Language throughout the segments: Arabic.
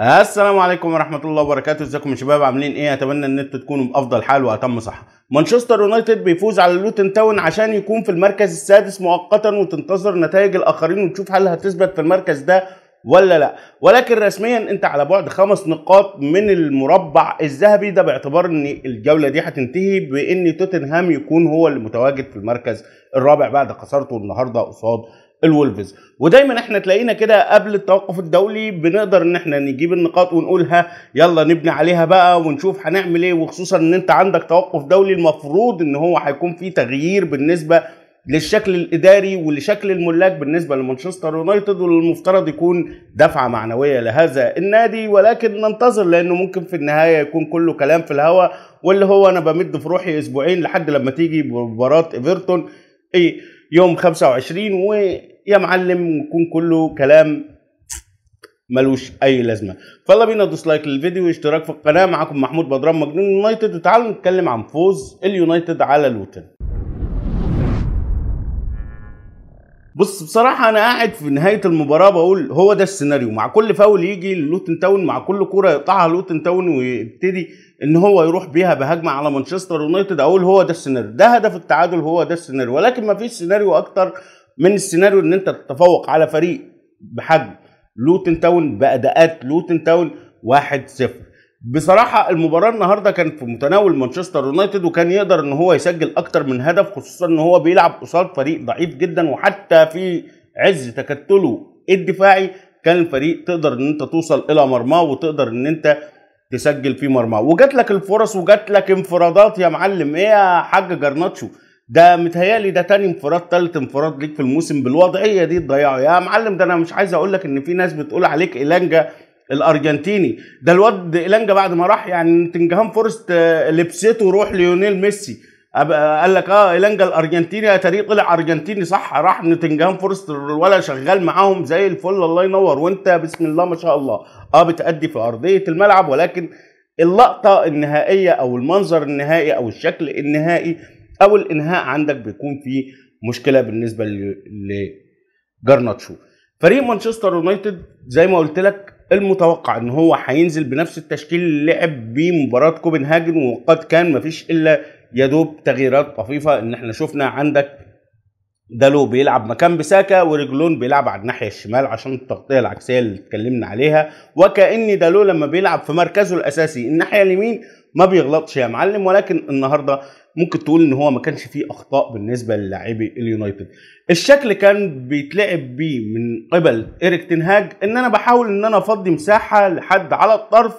السلام عليكم ورحمه الله وبركاته ازيكم يا شباب عاملين ايه اتمنى ان انتوا تكونوا بافضل حال واتم صحه مانشستر يونايتد بيفوز على لوتن تاون عشان يكون في المركز السادس مؤقتا وتنتظر نتائج الاخرين وتشوف هل هتثبت في المركز ده ولا لا ولكن رسميا انت على بعد خمس نقاط من المربع الذهبي ده باعتبار ان الجوله دي هتنتهي بان توتنهام يكون هو اللي متواجد في المركز الرابع بعد خسارته النهارده قصاد الولفز ودايما احنا تلاقينا كده قبل التوقف الدولي بنقدر ان احنا نجيب النقاط ونقولها يلا نبني عليها بقى ونشوف هنعمل ايه وخصوصا ان انت عندك توقف دولي المفروض ان هو هيكون فيه تغيير بالنسبه للشكل الاداري ولشكل الملاك بالنسبه لمانشستر يونايتد والمفترض يكون دفعه معنويه لهذا النادي ولكن ننتظر لانه ممكن في النهايه يكون كله كلام في الهواء واللي هو انا بمد في روحي اسبوعين لحد لما تيجي مباراه ايفرتون اي يوم 25 ويا معلم يكون كله كلام ملوش اي لازمه فيلا بينا دوس لايك للفيديو واشتراك في القناه معاكم محمود بدران مجنون يونايتد وتعالوا نتكلم عن فوز اليونايتد على لوتن بص بصراحه انا قاعد في نهايه المباراه بقول هو ده السيناريو مع كل فاول يجي لوتن تاون مع كل كوره يقطعها لوتن تاون ويبتدي ان هو يروح بيها بهجمه على مانشستر يونايتد اقول هو ده السيناريو ده هدف التعادل هو ده السيناريو ولكن ما فيش سيناريو اكتر من السيناريو ان انت تتفوق على فريق بحجم لوتن تاون باداءات لوتن تاون 1 0 بصراحه المباراه النهارده كانت في متناول مانشستر يونايتد وكان يقدر ان هو يسجل اكتر من هدف خصوصا ان هو بيلعب قصاد فريق ضعيف جدا وحتى في عز تكتله الدفاعي كان الفريق تقدر ان انت توصل الى مرماه وتقدر ان انت تسجل في مرماه وجات لك الفرص وجات لك انفرادات يا معلم ايه يا حاج جرناتشو ده متهيالي ده تاني انفراد تالت انفراد ليك في الموسم بالوضعيه دي تضيعه يا معلم ده انا مش عايز اقول لك ان في ناس بتقول عليك الانجا الارجنتيني ده الواد إلانجا بعد ما راح يعني نوتنجهام فورست آه، لبسته روح ليونيل ميسي قال لك اه إلانجا الارجنتيني تاريخ طلع ارجنتيني صح راح نوتنجهام فورست ولا شغال معاهم زي الفل الله ينور وانت بسم الله ما شاء الله اه بتأدي في ارضيه الملعب ولكن اللقطه النهائيه او المنظر النهائي او الشكل النهائي او الانهاء عندك بيكون فيه مشكله بالنسبه لجرناتشو فريق مانشستر يونايتد زي ما قلت لك المتوقع ان هو هينزل بنفس التشكيل اللي لعب بيه مباراه كوبنهاجن وقد كان مفيش الا يا دوب تغييرات طفيفه ان احنا شفنا عندك دالو بيلعب مكان بساكا ورجلون بيلعب على الناحيه الشمال عشان التغطيه العكسيه اللي اتكلمنا عليها وكان دالو لما بيلعب في مركزه الاساسي الناحيه اليمين ما بيغلطش يا معلم ولكن النهارده ممكن تقول ان هو ما كانش فيه اخطاء بالنسبه للاعبي اليونايتد الشكل كان بيتلعب بيه من قبل ايريك تنهاج ان انا بحاول ان انا افضي مساحه لحد على الطرف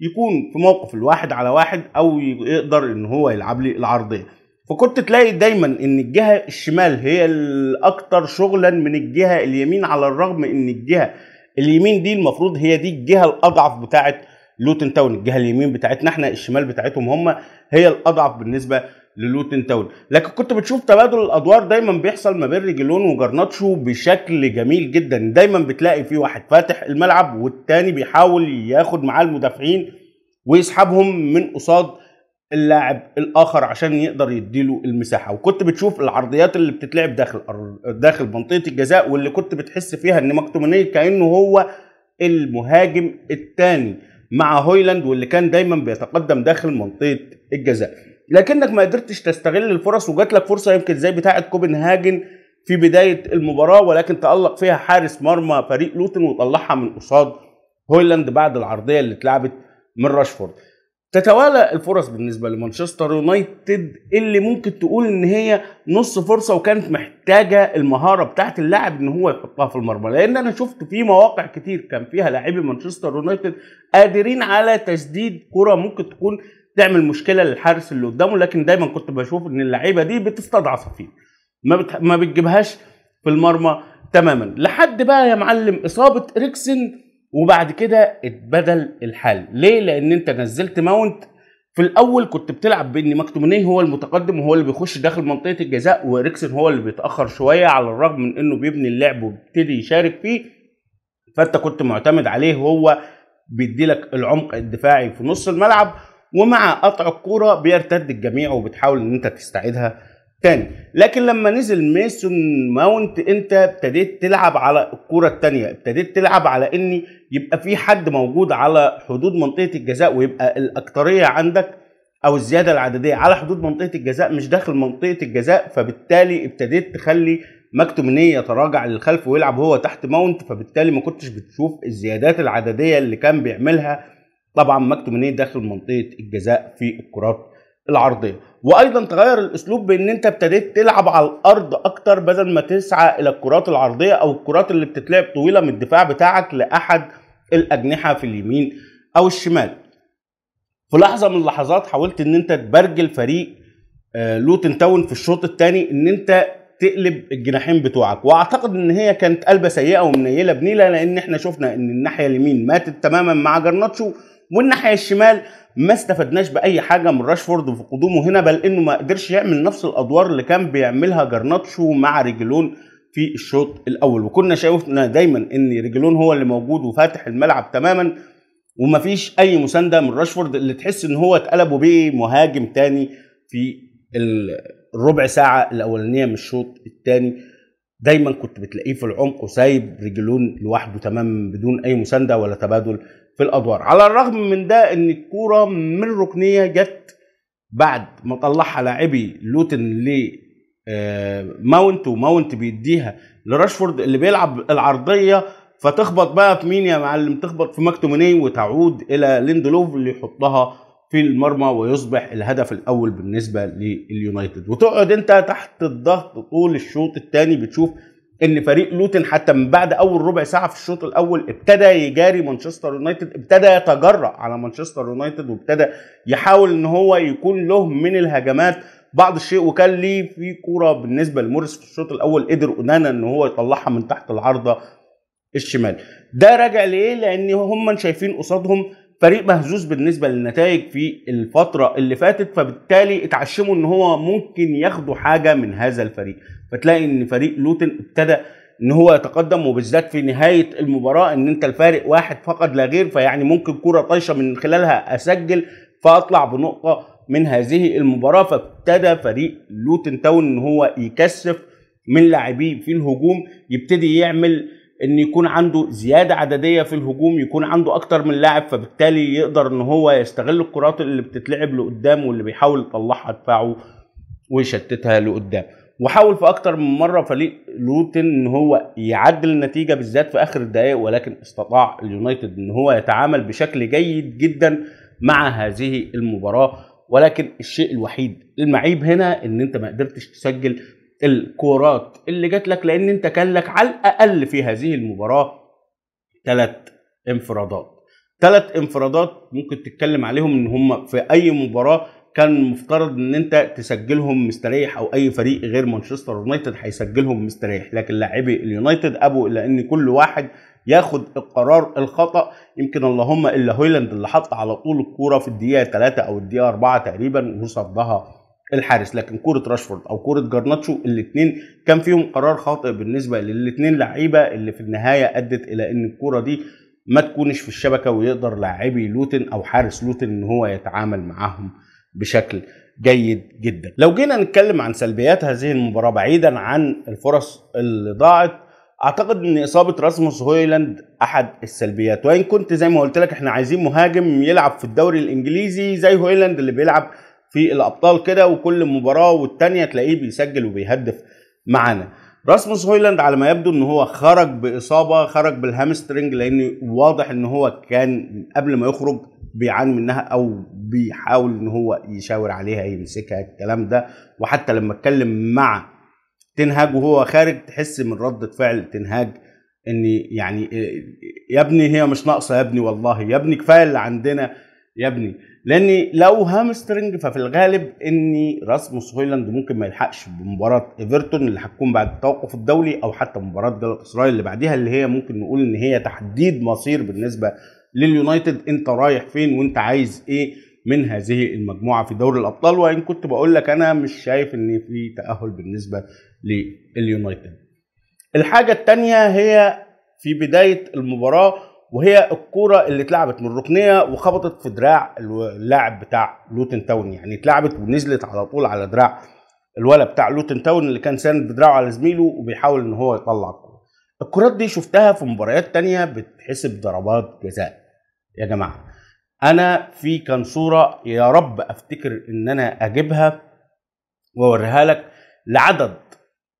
يكون في موقف الواحد على واحد او يقدر ان هو يلعب لي العرضيه فكنت تلاقي دايما ان الجهه الشمال هي الاكثر شغلا من الجهه اليمين على الرغم ان الجهه اليمين دي المفروض هي دي الجهه الاضعف بتاعت لوتن تاون الجهه اليمين بتاعتنا احنا الشمال بتاعتهم هم هي الاضعف بالنسبه للوتن تاون لكن كنت بتشوف تبادل الادوار دايما بيحصل ما بين ريجلون وجرناتشو بشكل جميل جدا دايما بتلاقي في واحد فاتح الملعب والتاني بيحاول ياخد معاه المدافعين ويسحبهم من قصاد اللاعب الاخر عشان يقدر يديله المساحه وكنت بتشوف العرضيات اللي بتتلعب داخل داخل منطقه الجزاء واللي كنت بتحس فيها ان مكتومانيه كانه هو المهاجم الثاني مع هويلاند واللي كان دايما بيتقدم داخل منطقه الجزاء لكنك ما قدرتش تستغل الفرص وجات لك فرصه يمكن زي بتاعه كوبنهاجن في بدايه المباراه ولكن تالق فيها حارس مرمى فريق لوتن وطلعها من قصاد هويلاند بعد العرضيه اللي اتلعبت من راشفورد تتوالى الفرص بالنسبه لمانشستر يونايتد اللي ممكن تقول ان هي نص فرصه وكانت محتاجه المهاره بتاعه اللاعب ان هو يحطها في المرمى لان انا شفت في مواقع كتير كان فيها لاعبي مانشستر يونايتد قادرين على تسديد كره ممكن تكون تعمل مشكله للحارس اللي قدامه لكن دايما كنت بشوف ان اللعيبه دي بتستضعف فيه ما بتح... ما بتجيبهاش في المرمى تماما لحد بقى يا معلم اصابه اريكسن وبعد كده اتبدل الحال ليه لان انت نزلت ماونت في الاول كنت بتلعب بان مكتومينيه هو المتقدم وهو اللي بيخش داخل منطقه الجزاء وريكسن هو اللي بيتاخر شويه على الرغم من انه بيبني اللعب وبيبتدي يشارك فيه فانت كنت معتمد عليه هو بيديلك العمق الدفاعي في نص الملعب ومع قطع الكوره بيرتد الجميع وبتحاول ان انت تستعيدها تاني لكن لما نزل ميسون ماونت انت ابتديت تلعب على الكرة التانية ابتديت تلعب على ان يبقى في حد موجود على حدود منطقة الجزاء ويبقى الأكترية عندك أو الزيادة العددية على حدود منطقة الجزاء مش داخل منطقة الجزاء فبالتالي ابتديت تخلي مكتومينية يتراجع للخلف ويلعب هو تحت ماونت فبالتالي ما كنتش بتشوف الزيادات العددية اللي كان بيعملها طبعا مكتومينية داخل منطقة الجزاء في الكرات العرضيه وايضا تغير الاسلوب بان انت ابتديت تلعب على الارض اكتر بدل ما تسعى الى الكرات العرضيه او الكرات اللي بتتلعب طويله من الدفاع بتاعك لاحد الاجنحه في اليمين او الشمال في لحظه من اللحظات حاولت ان انت تبرجل فريق آه، لوتن تاون في الشوط الثاني ان انت تقلب الجناحين بتوعك واعتقد ان هي كانت قلبه سيئه ومنيله بنيله لان احنا شفنا ان الناحيه اليمين ماتت تماما مع جرناتشو والناحيه الشمال ما استفدناش باي حاجه من راشفورد في قدومه هنا بل انه ما قدرش يعمل نفس الادوار اللي كان بيعملها جرناتشو مع رجلون في الشوط الاول وكنا شايفنا دايما ان رجلون هو اللي موجود وفاتح الملعب تماما ومفيش اي مسانده من راشفورد اللي تحس ان هو اتقلب وبقي مهاجم تاني في الربع ساعه الاولانيه من الشوط الثاني دايما كنت بتلاقيه في العمق وسايب رجلون لوحده تمام بدون اي مسانده ولا تبادل في الادوار على الرغم من ده ان الكوره من ركنيه جت بعد ما طلعها لاعبي لوتن ل آه، ماونت وماونت بيديها لراشفورد اللي بيلعب العرضيه فتخبط بقى في مين يا معلم تخبط في مكتوميني وتعود الى ليندلوف اللي يحطها في المرمى ويصبح الهدف الاول بالنسبه لليونايتد وتقعد انت تحت الضغط طول الشوط الثاني بتشوف ان فريق لوتن حتى من بعد اول ربع ساعه في الشوط الاول ابتدى يجاري مانشستر يونايتد ابتدى يتجرأ على مانشستر يونايتد وابتدى يحاول ان هو يكون له من الهجمات بعض الشيء وكان ليه في كوره بالنسبه لموريس في الشوط الاول قدر اونانا ان هو يطلعها من تحت العارضه الشمال ده راجع ليه لان هم شايفين قصادهم فريق مهزوز بالنسبه للنتائج في الفتره اللي فاتت فبالتالي اتعشموا ان هو ممكن ياخدوا حاجه من هذا الفريق فتلاقي ان فريق لوتن ابتدى ان هو يتقدم وبالذات في نهايه المباراه ان انت الفارق واحد فقط لا غير فيعني ممكن كره طايشه من خلالها اسجل فاطلع بنقطه من هذه المباراه فابتدى فريق لوتن تاون ان هو يكثف من لاعبيه في الهجوم يبتدي يعمل ان يكون عنده زياده عدديه في الهجوم يكون عنده اكتر من لاعب فبالتالي يقدر ان هو يستغل الكرات اللي بتتلعب لقدام واللي بيحاول يطلعها دفاعه ويشتتها لقدام وحاول في اكتر من مره فريق لوتن ان هو يعدل النتيجه بالذات في اخر الدقائق ولكن استطاع اليونايتد ان هو يتعامل بشكل جيد جدا مع هذه المباراه ولكن الشيء الوحيد المعيب هنا ان انت ما قدرتش تسجل الكورات اللي جات لك لان انت كان لك على الاقل في هذه المباراه ثلاث انفرادات ثلاث انفرادات ممكن تتكلم عليهم ان هم في اي مباراه كان مفترض ان انت تسجلهم مستريح او اي فريق غير مانشستر يونايتد هيسجلهم مستريح لكن لاعبي اليونايتد ابوا الى ان كل واحد ياخد القرار الخطا يمكن اللهم الا هويلاند اللي حط على طول الكوره في الدقيقه 3 او الدقيقه 4 تقريبا وصدها الحارس لكن كوره راشفورد او كوره جرناتشو الاثنين كان فيهم قرار خاطئ بالنسبه للاثنين لعيبه اللي في النهايه ادت الى ان الكوره دي ما تكونش في الشبكه ويقدر لاعبي لوتن او حارس لوتن ان هو يتعامل معاهم بشكل جيد جدا لو جينا نتكلم عن سلبيات هذه المباراه بعيدا عن الفرص اللي ضاعت اعتقد ان اصابه راسموس هويلاند احد السلبيات وان كنت زي ما قلت لك احنا عايزين مهاجم يلعب في الدوري الانجليزي زي هويلاند اللي بيلعب في الابطال كده وكل مباراه والتانيه تلاقيه بيسجل وبيهدف معانا راسموس هويلاند على ما يبدو ان هو خرج باصابه خرج بالهامسترنج لان واضح ان هو كان قبل ما يخرج بيعاني منها او بيحاول ان هو يشاور عليها يمسكها الكلام ده وحتى لما اتكلم مع تنهاج وهو خارج تحس من ردة فعل تنهاج ان يعني إيه، يا ابني هي مش ناقصه يا ابني والله يا ابني كفايه اللي عندنا يا ابني لاني لو هامسترنج ففي الغالب اني راسموس هويلاند ممكن ما يلحقش بمباراه ايفرتون اللي هتكون بعد التوقف الدولي او حتى مباراه جالاتا اسرائيل اللي بعديها اللي هي ممكن نقول ان هي تحديد مصير بالنسبه لليونايتد انت رايح فين وانت عايز ايه من هذه المجموعه في دوري الابطال وان كنت بقول لك انا مش شايف ان في تاهل بالنسبه لليونايتد الحاجه الثانيه هي في بدايه المباراه وهي الكوره اللي اتلعبت من الركنيه وخبطت في دراع اللاعب بتاع لوتن تاون يعني اتلعبت ونزلت على طول على دراع الولد بتاع لوتن تاون اللي كان ساند بدراعه على زميله وبيحاول ان هو يطلع الكوره الكرات دي شفتها في مباريات تانية بتحسب ضربات جزاء يا جماعه انا في كان صوره يا رب افتكر ان انا اجيبها واوريها لك لعدد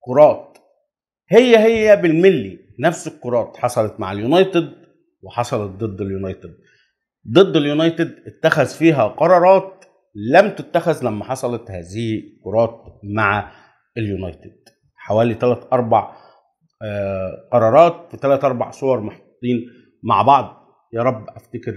كرات هي هي بالملي نفس الكرات حصلت مع اليونايتد وحصلت ضد اليونايتد ضد اليونايتد اتخذ فيها قرارات لم تتخذ لما حصلت هذه الكرات مع اليونايتد حوالي 3 4 آه، قرارات في 3 4 صور محطوطين مع بعض يا رب افتكر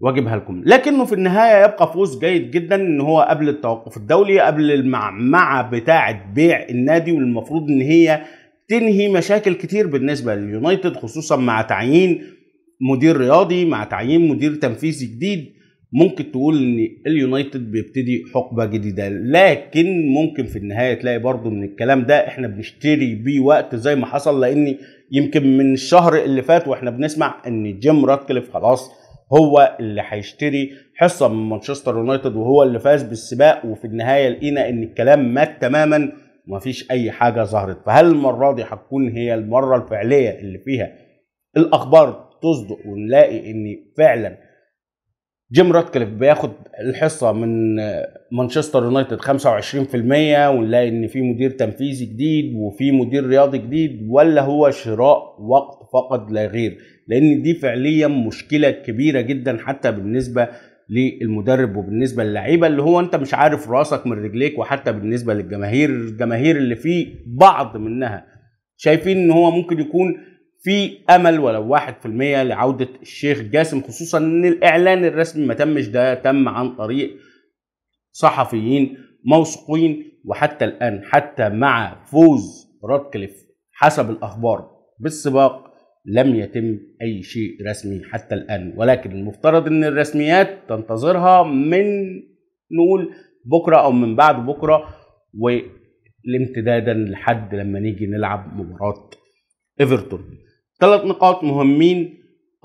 واجبها لكم لكنه في النهايه يبقى فوز جيد جدا ان هو قبل التوقف الدولي قبل المعمعه بتاعه بيع النادي والمفروض ان هي تنهي مشاكل كتير بالنسبه لليونايتد خصوصا مع تعيين مدير رياضي مع تعيين مدير تنفيذي جديد ممكن تقول ان اليونايتد بيبتدي حقبه جديده لكن ممكن في النهايه تلاقي برضو من الكلام ده احنا بنشتري بيه وقت زي ما حصل لان يمكن من الشهر اللي فات واحنا بنسمع ان جيم راتكليف خلاص هو اللي هيشتري حصه من مانشستر يونايتد وهو اللي فاز بالسباق وفي النهايه لقينا ان الكلام مات تماما ومفيش اي حاجه ظهرت فهل المره دي هتكون هي المره الفعليه اللي فيها الاخبار تصدق ونلاقي ان فعلا جيم راتكليف بياخد الحصه من مانشستر يونايتد 25% ونلاقي ان في مدير تنفيذي جديد وفي مدير رياضي جديد ولا هو شراء وقت فقط لا غير لان دي فعليا مشكله كبيره جدا حتى بالنسبه للمدرب وبالنسبه للعيبه اللي هو انت مش عارف راسك من رجليك وحتى بالنسبه للجماهير الجماهير اللي فيه بعض منها شايفين ان هو ممكن يكون في امل ولو 1% لعوده الشيخ جاسم خصوصا ان الاعلان الرسمي ما تمش ده تم عن طريق صحفيين موثوقين وحتى الان حتى مع فوز راتكليف حسب الاخبار بالسباق لم يتم اي شيء رسمي حتى الان ولكن المفترض ان الرسميات تنتظرها من نقول بكره او من بعد بكره والامتدادا لحد لما نيجي نلعب مباراه ايفرتون ثلاث نقاط مهمين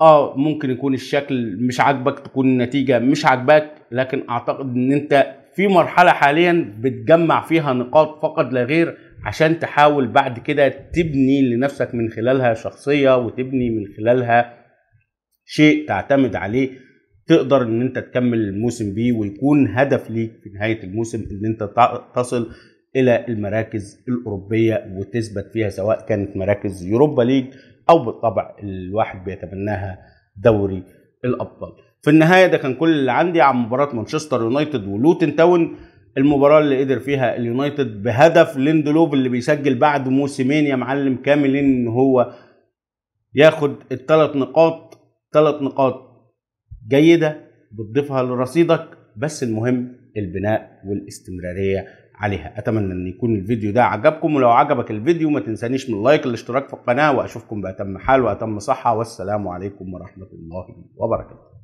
اه ممكن يكون الشكل مش عاجبك تكون النتيجه مش عاجباك لكن اعتقد ان انت في مرحله حاليا بتجمع فيها نقاط فقط لا غير عشان تحاول بعد كده تبني لنفسك من خلالها شخصيه وتبني من خلالها شيء تعتمد عليه تقدر ان انت تكمل الموسم بيه ويكون هدف ليك في نهايه الموسم ان انت تصل الى المراكز الاوروبيه وتثبت فيها سواء كانت مراكز يوروبا ليج او بالطبع الواحد بيتمناها دوري الابطال في النهايه ده كان كل اللي عندي عن مباراه مانشستر يونايتد ولوتن تاون المباراه اللي قدر فيها اليونايتد بهدف ليندلوب اللي بيسجل بعد موسمين يا معلم كاملين ان هو ياخد الثلاث نقاط ثلاث نقاط جيده بتضيفها لرصيدك بس المهم البناء والاستمراريه عليها اتمنى ان يكون الفيديو ده عجبكم ولو عجبك الفيديو ما تنسانيش من اللايك والاشتراك في القناه واشوفكم باتم حال واتم صحه والسلام عليكم ورحمه الله وبركاته